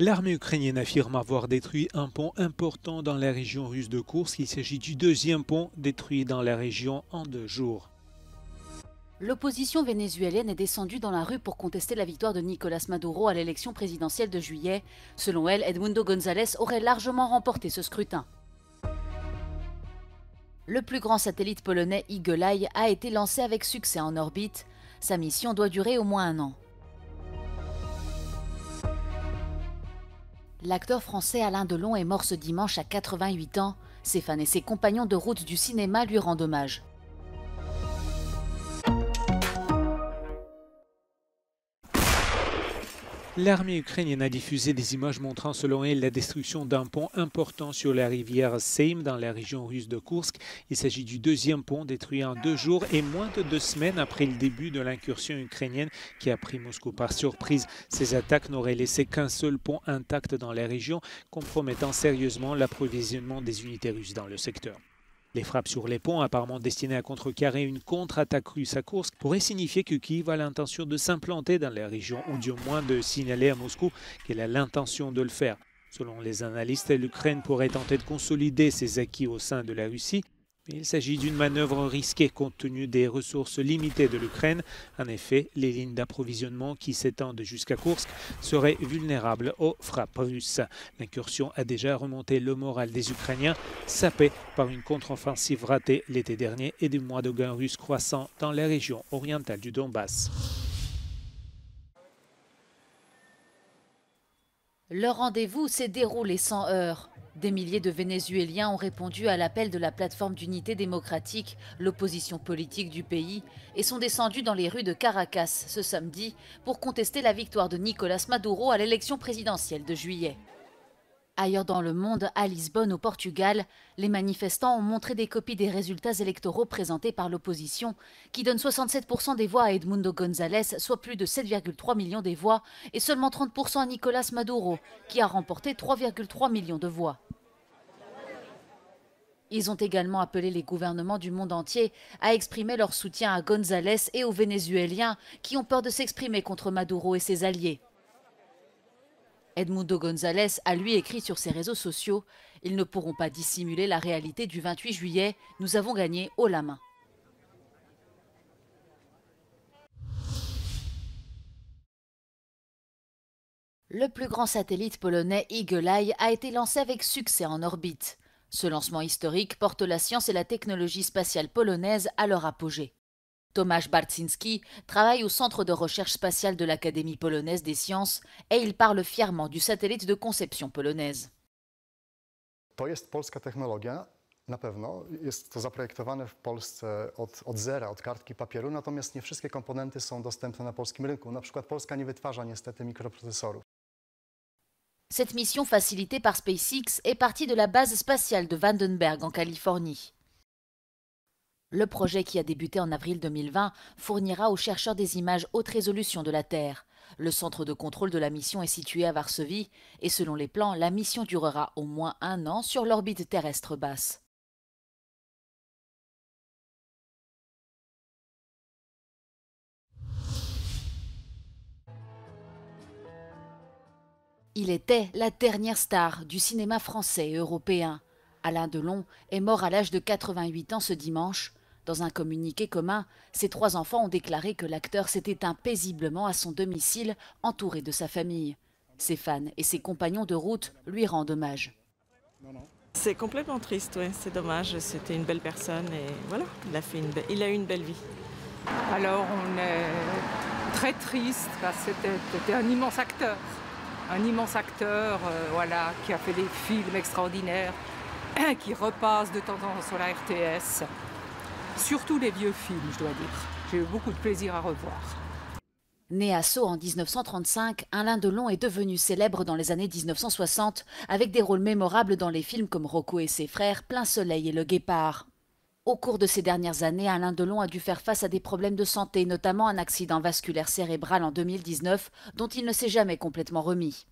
L'armée ukrainienne affirme avoir détruit un pont important dans la région russe de Kursk. Il s'agit du deuxième pont détruit dans la région en deux jours. L'opposition vénézuélienne est descendue dans la rue pour contester la victoire de Nicolas Maduro à l'élection présidentielle de juillet. Selon elle, Edmundo González aurait largement remporté ce scrutin. Le plus grand satellite polonais Eagle a été lancé avec succès en orbite. Sa mission doit durer au moins un an. L'acteur français Alain Delon est mort ce dimanche à 88 ans. Ses fans et ses compagnons de route du cinéma lui rendent hommage. L'armée ukrainienne a diffusé des images montrant selon elle la destruction d'un pont important sur la rivière Seim dans la région russe de Kursk. Il s'agit du deuxième pont détruit en deux jours et moins de deux semaines après le début de l'incursion ukrainienne qui a pris Moscou par surprise. Ces attaques n'auraient laissé qu'un seul pont intact dans la région, compromettant sérieusement l'approvisionnement des unités russes dans le secteur. Les frappes sur les ponts, apparemment destinées à contrecarrer une contre-attaque russe à course pourraient signifier que Kiev a l'intention de s'implanter dans la région ou du moins de signaler à Moscou qu'elle a l'intention de le faire. Selon les analystes, l'Ukraine pourrait tenter de consolider ses acquis au sein de la Russie il s'agit d'une manœuvre risquée compte tenu des ressources limitées de l'Ukraine. En effet, les lignes d'approvisionnement qui s'étendent jusqu'à Kursk seraient vulnérables aux frappes russes. L'incursion a déjà remonté le moral des Ukrainiens, sapé par une contre-offensive ratée l'été dernier et des mois de gains russes croissants dans la région orientale du Donbass. Le rendez-vous s'est déroulé sans heurts. Des milliers de Vénézuéliens ont répondu à l'appel de la plateforme d'unité démocratique, l'opposition politique du pays, et sont descendus dans les rues de Caracas ce samedi pour contester la victoire de Nicolas Maduro à l'élection présidentielle de juillet. Ailleurs dans le monde, à Lisbonne au Portugal, les manifestants ont montré des copies des résultats électoraux présentés par l'opposition, qui donne 67% des voix à Edmundo González, soit plus de 7,3 millions des voix, et seulement 30% à Nicolas Maduro, qui a remporté 3,3 millions de voix. Ils ont également appelé les gouvernements du monde entier à exprimer leur soutien à González et aux Vénézuéliens qui ont peur de s'exprimer contre Maduro et ses alliés. Edmundo González a lui écrit sur ses réseaux sociaux Ils ne pourront pas dissimuler la réalité du 28 juillet, nous avons gagné haut la main. Le plus grand satellite polonais Eagle Eye a été lancé avec succès en orbite. Ce lancement historique porte la science et la technologie spatiale polonaise à leur apogée. Tomasz Bartzinski travaille au Centre de recherche spatiale de l'Académie polonaise des sciences et il parle fièrement du satellite de conception polonaise. To jest polska technologia, na pewno. Jest to zaprojektowane w Polsce od, od zera, od kartki papieru, natomiast nie wszystkie komponenty są dostępne na polskim rynku. Na przykład Polska nie wytwarza niestety mikroprocesorów. Cette mission facilitée par SpaceX est partie de la base spatiale de Vandenberg en Californie. Le projet qui a débuté en avril 2020 fournira aux chercheurs des images haute résolution de la Terre. Le centre de contrôle de la mission est situé à Varsovie et selon les plans, la mission durera au moins un an sur l'orbite terrestre basse. Il était la dernière star du cinéma français et européen. Alain Delon est mort à l'âge de 88 ans ce dimanche. Dans un communiqué commun, ses trois enfants ont déclaré que l'acteur s'était éteint paisiblement à son domicile, entouré de sa famille. Ses fans et ses compagnons de route lui rendent hommage. C'est complètement triste, ouais. c'est dommage. C'était une belle personne et voilà, il a, il a eu une belle vie. Alors on est très triste, c'était un immense acteur un immense acteur euh, voilà, qui a fait des films extraordinaires, qui repasse de temps en temps sur la RTS. Surtout les vieux films, je dois dire. J'ai eu beaucoup de plaisir à revoir. Né à Sceaux en 1935, Alain Delon est devenu célèbre dans les années 1960 avec des rôles mémorables dans les films comme Rocco et ses frères, Plein Soleil et Le Guépard. Au cours de ces dernières années, Alain Delon a dû faire face à des problèmes de santé, notamment un accident vasculaire cérébral en 2019 dont il ne s'est jamais complètement remis.